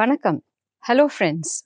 Vanakkam. Hello, friends.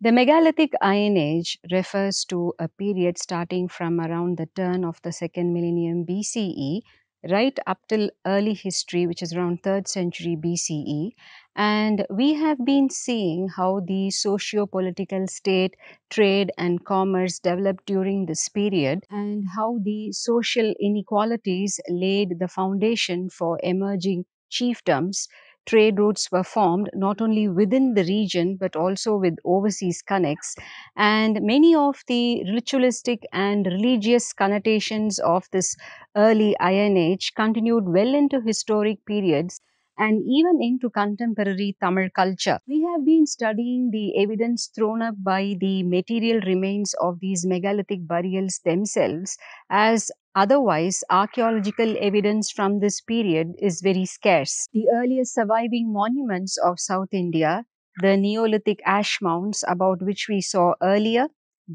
The megalithic Iron Age refers to a period starting from around the turn of the second millennium BCE right up till early history, which is around 3rd century BCE. And we have been seeing how the socio political state, trade, and commerce developed during this period, and how the social inequalities laid the foundation for emerging chiefdoms trade routes were formed not only within the region but also with overseas connects. And many of the ritualistic and religious connotations of this early Iron Age continued well into historic periods and even into contemporary Tamil culture. We have been studying the evidence thrown up by the material remains of these megalithic burials themselves as Otherwise, archaeological evidence from this period is very scarce. The earliest surviving monuments of South India, the Neolithic ash mounds about which we saw earlier,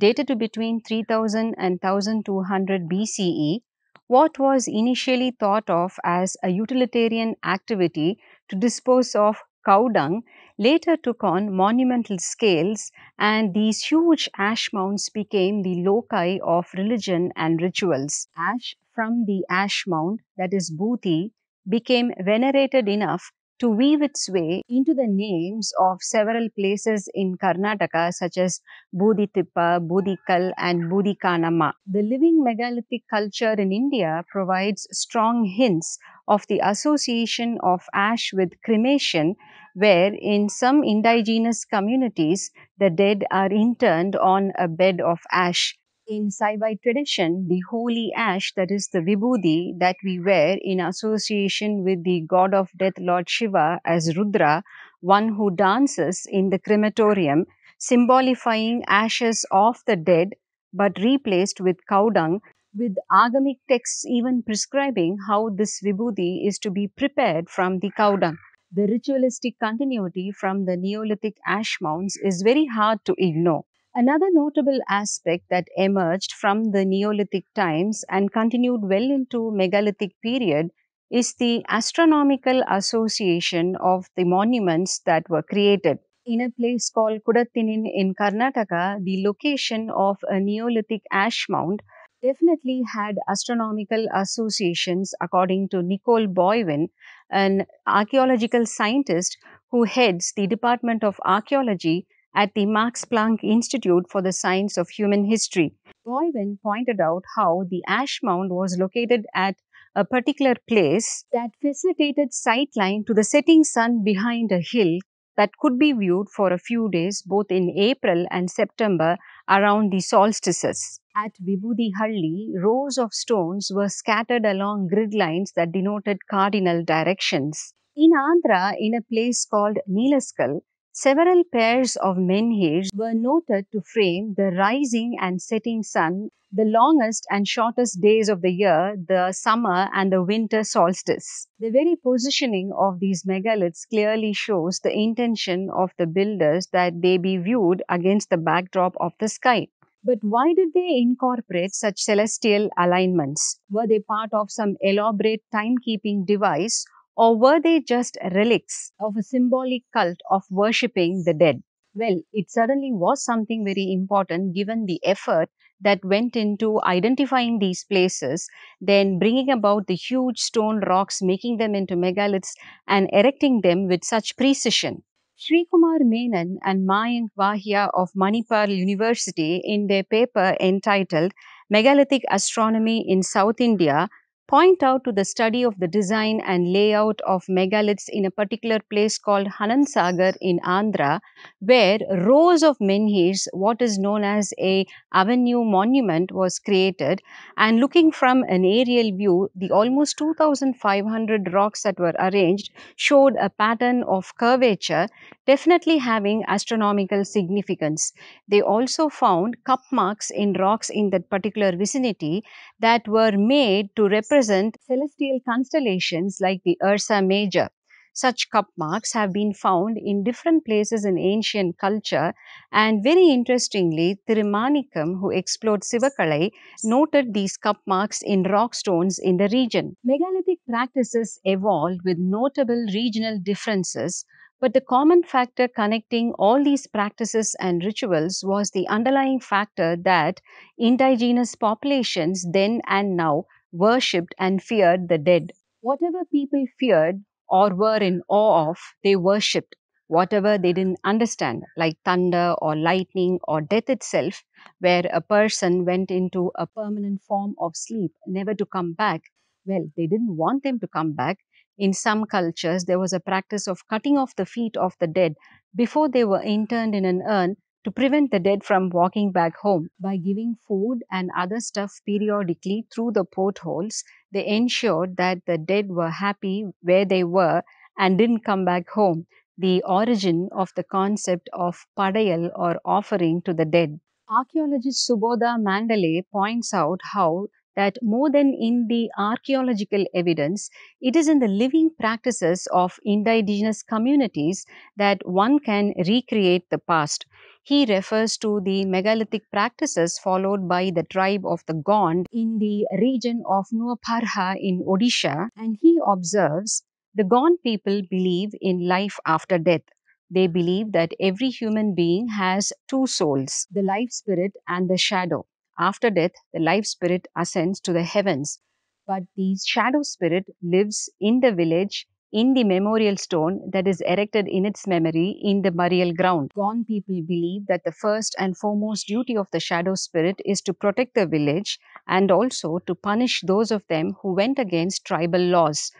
dated to between 3000 and 1200 BCE, what was initially thought of as a utilitarian activity to dispose of cow dung later took on monumental scales and these huge ash mounds became the loci of religion and rituals. Ash from the ash mound, that is Bhuti, became venerated enough to weave its way into the names of several places in Karnataka, such as Bodhitippa, Bodhikal, and Bodhikanama. The living megalithic culture in India provides strong hints of the association of ash with cremation, where in some indigenous communities the dead are interned on a bed of ash. In Saibai tradition, the holy ash, that is the vibhuti that we wear in association with the god of death, Lord Shiva, as Rudra, one who dances in the crematorium, symbolifying ashes of the dead but replaced with cow dung, with agamic texts even prescribing how this vibhuti is to be prepared from the cow dung. The ritualistic continuity from the Neolithic ash mounds is very hard to ignore. Another notable aspect that emerged from the Neolithic times and continued well into megalithic period is the astronomical association of the monuments that were created. In a place called Kudatinin in Karnataka, the location of a Neolithic ash mound definitely had astronomical associations, according to Nicole Boywin, an archaeological scientist who heads the Department of Archaeology at the Max Planck Institute for the Science of Human History. Boyvin pointed out how the ash mound was located at a particular place that facilitated sightline to the setting sun behind a hill that could be viewed for a few days both in April and September around the solstices. At Harli, rows of stones were scattered along grid lines that denoted cardinal directions. In Andhra, in a place called Neelaskal, Several pairs of menhirs were noted to frame the rising and setting sun, the longest and shortest days of the year, the summer and the winter solstice. The very positioning of these megaliths clearly shows the intention of the builders that they be viewed against the backdrop of the sky. But why did they incorporate such celestial alignments? Were they part of some elaborate timekeeping device or were they just relics of a symbolic cult of worshipping the dead? Well, it certainly was something very important given the effort that went into identifying these places, then bringing about the huge stone rocks, making them into megaliths, and erecting them with such precision. Sri Kumar Menon and Mayank Vahia of Manipal University, in their paper entitled Megalithic Astronomy in South India, point out to the study of the design and layout of megaliths in a particular place called Hanansagar in Andhra, where rows of menhirs, what is known as a avenue monument, was created. And looking from an aerial view, the almost 2,500 rocks that were arranged showed a pattern of curvature, definitely having astronomical significance. They also found cup marks in rocks in that particular vicinity that were made to represent present, celestial constellations like the Ursa Major. Such cup marks have been found in different places in ancient culture and very interestingly, Thirumanikam who explored Sivakalai noted these cup marks in rock stones in the region. Megalithic practices evolved with notable regional differences but the common factor connecting all these practices and rituals was the underlying factor that indigenous populations then and now worshipped and feared the dead. Whatever people feared or were in awe of, they worshipped. Whatever they didn't understand, like thunder or lightning or death itself, where a person went into a permanent form of sleep, never to come back, well, they didn't want them to come back. In some cultures, there was a practice of cutting off the feet of the dead before they were interned in an urn to prevent the dead from walking back home. By giving food and other stuff periodically through the portholes, they ensured that the dead were happy where they were and didn't come back home. The origin of the concept of padayal or offering to the dead. Archaeologist Subodha Mandalay points out how that more than in the archaeological evidence, it is in the living practices of indigenous communities that one can recreate the past. He refers to the megalithic practices followed by the tribe of the Gond in the region of Nuaparha in Odisha, and he observes the Gond people believe in life after death. They believe that every human being has two souls, the life spirit and the shadow. After death, the life spirit ascends to the heavens, but the shadow spirit lives in the village in the memorial stone that is erected in its memory in the burial ground. Gone people believe that the first and foremost duty of the shadow spirit is to protect the village and also to punish those of them who went against tribal laws.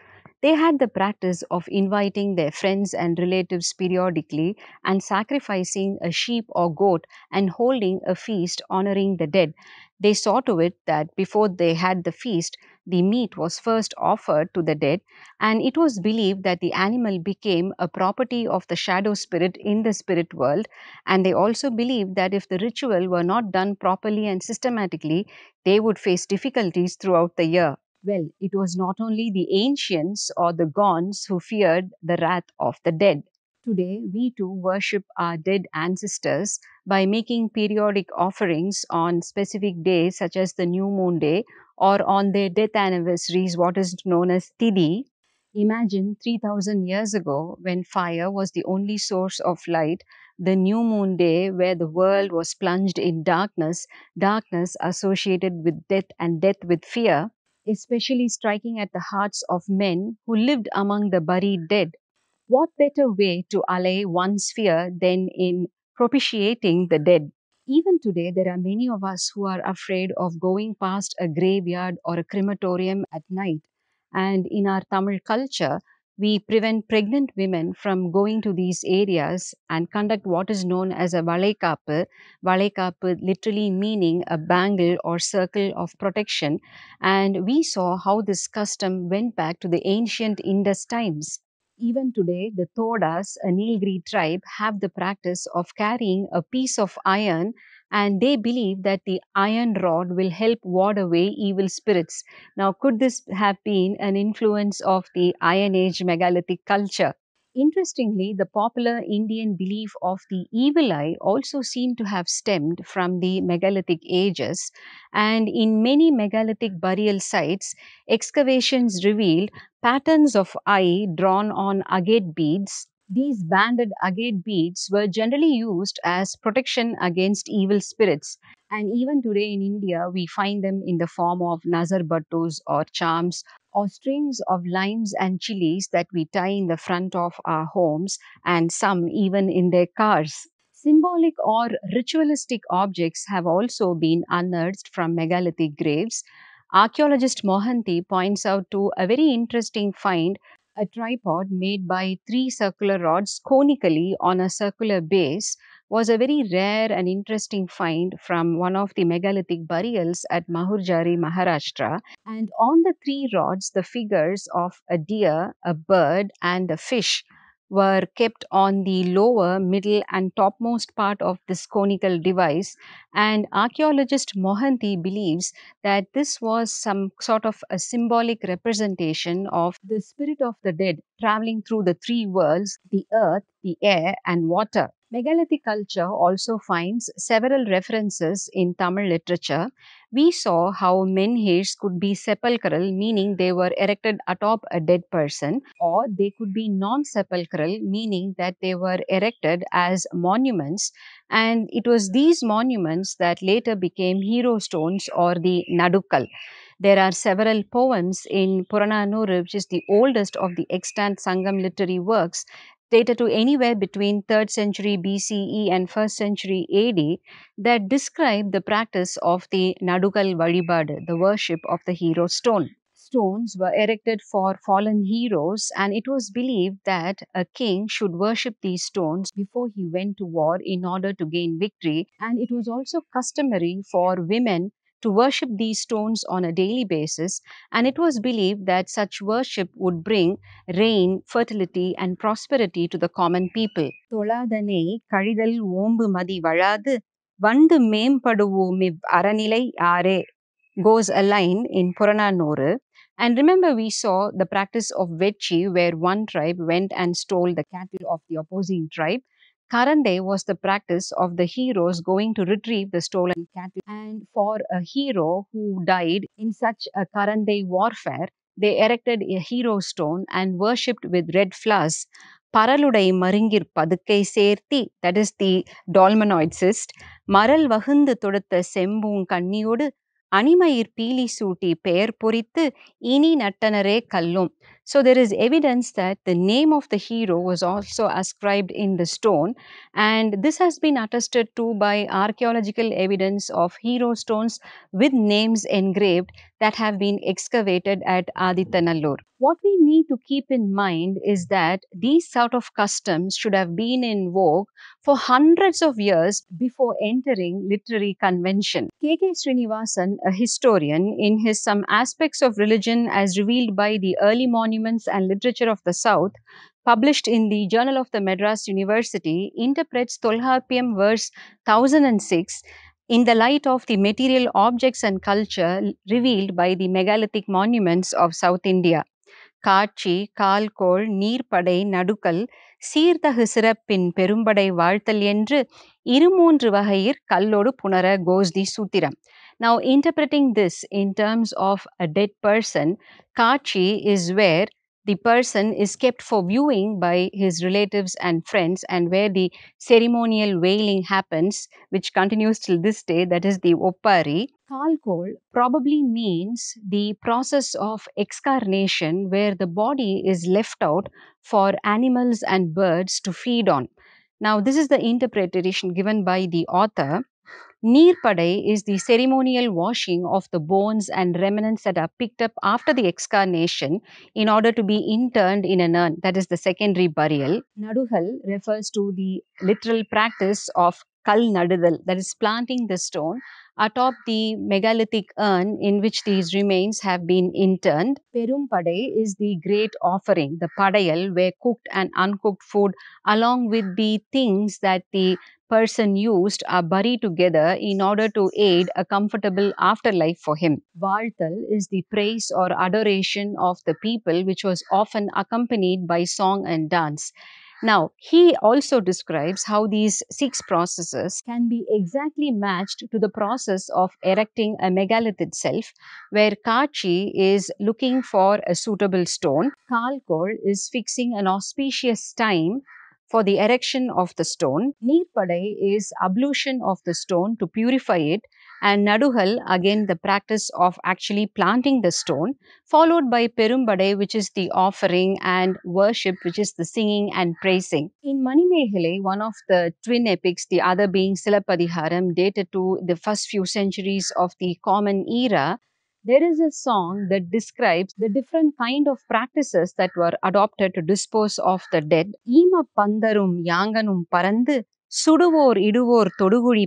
They had the practice of inviting their friends and relatives periodically and sacrificing a sheep or goat and holding a feast honoring the dead. They saw to it that before they had the feast, the meat was first offered to the dead, and it was believed that the animal became a property of the shadow spirit in the spirit world. And they also believed that if the ritual were not done properly and systematically, they would face difficulties throughout the year well, it was not only the ancients or the Gonds who feared the wrath of the dead. Today, we too worship our dead ancestors by making periodic offerings on specific days, such as the new moon day, or on their death anniversaries, what is known as Tidi. Imagine 3000 years ago, when fire was the only source of light, the new moon day, where the world was plunged in darkness, darkness associated with death and death with fear, especially striking at the hearts of men who lived among the buried dead. What better way to allay one's fear than in propitiating the dead? Even today, there are many of us who are afraid of going past a graveyard or a crematorium at night. And in our Tamil culture, we prevent pregnant women from going to these areas and conduct what is known as a valaikapu. Valaikapu literally meaning a bangle or circle of protection. And we saw how this custom went back to the ancient Indus times. Even today, the Thodas, a Nilgiri tribe, have the practice of carrying a piece of iron and they believe that the iron rod will help ward away evil spirits. Now, could this have been an influence of the Iron Age megalithic culture? Interestingly, the popular Indian belief of the evil eye also seemed to have stemmed from the megalithic ages, and in many megalithic burial sites, excavations revealed patterns of eye drawn on agate beads these banded agate beads were generally used as protection against evil spirits, and even today in India, we find them in the form of nazar buttos or charms or strings of limes and chilies that we tie in the front of our homes and some even in their cars. Symbolic or ritualistic objects have also been unearthed from megalithic graves. Archaeologist Mohanty points out to a very interesting find a tripod made by three circular rods conically on a circular base was a very rare and interesting find from one of the megalithic burials at Mahurjari, Maharashtra. And on the three rods, the figures of a deer, a bird, and a fish were kept on the lower, middle, and topmost part of this conical device. And archaeologist Mohanty believes that this was some sort of a symbolic representation of the spirit of the dead traveling through the three worlds the earth, the air, and water. Megalithic culture also finds several references in Tamil literature, we saw how men could be sepulchral, meaning they were erected atop a dead person, or they could be non sepulchral, meaning that they were erected as monuments. And it was these monuments that later became hero stones or the Nadukkal. There are several poems in Purananuru, which is the oldest of the extant Sangam literary works, data to anywhere between 3rd century BCE and 1st century AD that describe the practice of the Nadukal Valibad, the worship of the hero stone. Stones were erected for fallen heroes, and it was believed that a king should worship these stones before he went to war in order to gain victory. And it was also customary for women to worship these stones on a daily basis, and it was believed that such worship would bring rain, fertility, and prosperity to the common people. தொழாதனை கழிதல் ஓம்பு மதி வழாது வண்டு மேம்படுவோம் goes a line in Nore, And remember, we saw the practice of Vechi, where one tribe went and stole the cattle of the opposing tribe Karande was the practice of the heroes going to retrieve the stolen cattle. And for a hero who died in such a Karande warfare, they erected a hero stone and worshipped with red flowers. பரலுடை மருங்கிற் பதுக்கை சேர்த்தி that is the டால்மனாய்ட்சிஸ்ட் மரல் வகுந்து தொடுத்த செம்பூங் கண்ணியோடு அணிமயிர் பீலி சூட்டி பெயர் பொறித்து இனி நட்டனரே கல்லும் So there is evidence that the name of the hero was also ascribed in the stone and this has been attested to by archaeological evidence of hero stones with names engraved that have been excavated at Adithanallur. What we need to keep in mind is that these sort of customs should have been in vogue for hundreds of years before entering literary convention. K.K. Srinivasan, a historian, in his Some Aspects of Religion as Revealed by the Early Morning Monuments and Literature of the South, published in the Journal of the Madras University, interprets Tolhappiam verse 1006 in the light of the material objects and culture revealed by the megalithic monuments of South India. காட்சி கால்கோள் நீர்ப்படை நடுக்கல் சீர்தகு சிறப்பின் பெரும்படை வாழ்த்தல் என்று இருமூன்று வகையிற் கல்லோடு புணர கோஸ்தி சூத்திரம் now, interpreting this in terms of a dead person, Kachi is where the person is kept for viewing by his relatives and friends and where the ceremonial wailing happens which continues till this day that is the opari kalkol probably means the process of excarnation where the body is left out for animals and birds to feed on now this is the interpretation given by the author Nirpadai is the ceremonial washing of the bones and remnants that are picked up after the excarnation in order to be interned in an urn, that is the secondary burial. Naduhal refers to the literal practice of kal that is planting the stone atop the megalithic urn in which these remains have been interned. Perumpadai is the great offering, the padayal, where cooked and uncooked food along with the things that the person used are buried together in order to aid a comfortable afterlife for him. Valtal is the praise or adoration of the people which was often accompanied by song and dance. Now, he also describes how these six processes can be exactly matched to the process of erecting a megalith itself, where Kachi is looking for a suitable stone. Kalkol is fixing an auspicious time for the erection of the stone. Nirpadai is ablution of the stone to purify it and Naduhal, again the practice of actually planting the stone, followed by Perumbade, which is the offering and worship, which is the singing and praising. In Manimehile, one of the twin epics, the other being Silapadiharam, dated to the first few centuries of the Common Era, there is a song that describes the different kind of practices that were adopted to dispose of the dead. ஈம பந்தரும் yanganum parandu suduvor இடுவோர் தொடுகுழி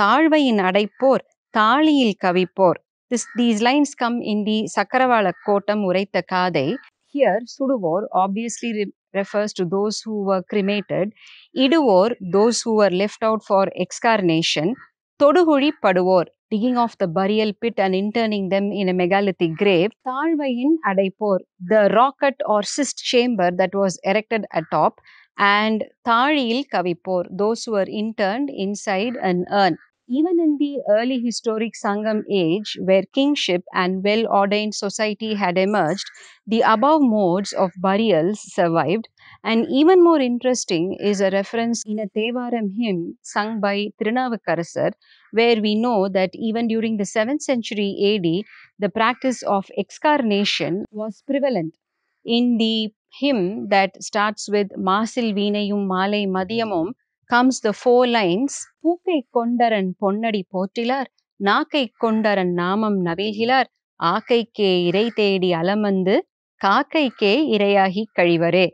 தாழ்வையின் அடைப்போர் தாளியில் கவிப்போர் This, these lines come in the Sakaravala Kotam Uraita Kadai. Here, Suduvor obviously refers to those who were cremated, Iduvor, those who were left out for excarnation, Toduhuri Paduvor, digging off the burial pit and interning them in a megalithic grave, Thalvayin Adaipor, the rocket or cyst chamber that was erected atop, and tharil Kavipor, those who were interned inside an urn. Even in the early historic Sangam age, where kingship and well ordained society had emerged, the above modes of burials survived. And even more interesting is a reference in a Tevaram hymn sung by Trinavakarasar, where we know that even during the 7th century AD, the practice of excarnation was prevalent. In the hymn that starts with மாசில் வீணையும் மாலை மதியமும் comes the four lines பூக்கை கொண்டரன் பொன்னடி போற்றிலார் நாக்கை கொண்டரன் நாமம் நவீகிலார் ஆக்கைக்கே இறை தேடி அலமந்து காக்கைக்கே இரையாகி கழிவரே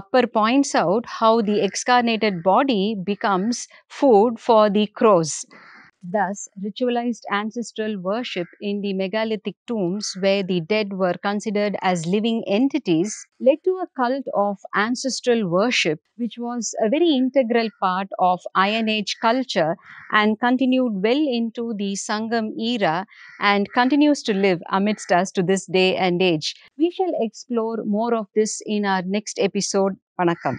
Appar points out how the excarnated body becomes food for the crows Thus, ritualized ancestral worship in the megalithic tombs, where the dead were considered as living entities, led to a cult of ancestral worship, which was a very integral part of Iron Age culture and continued well into the Sangam era and continues to live amidst us to this day and age. We shall explore more of this in our next episode. Vanakkam.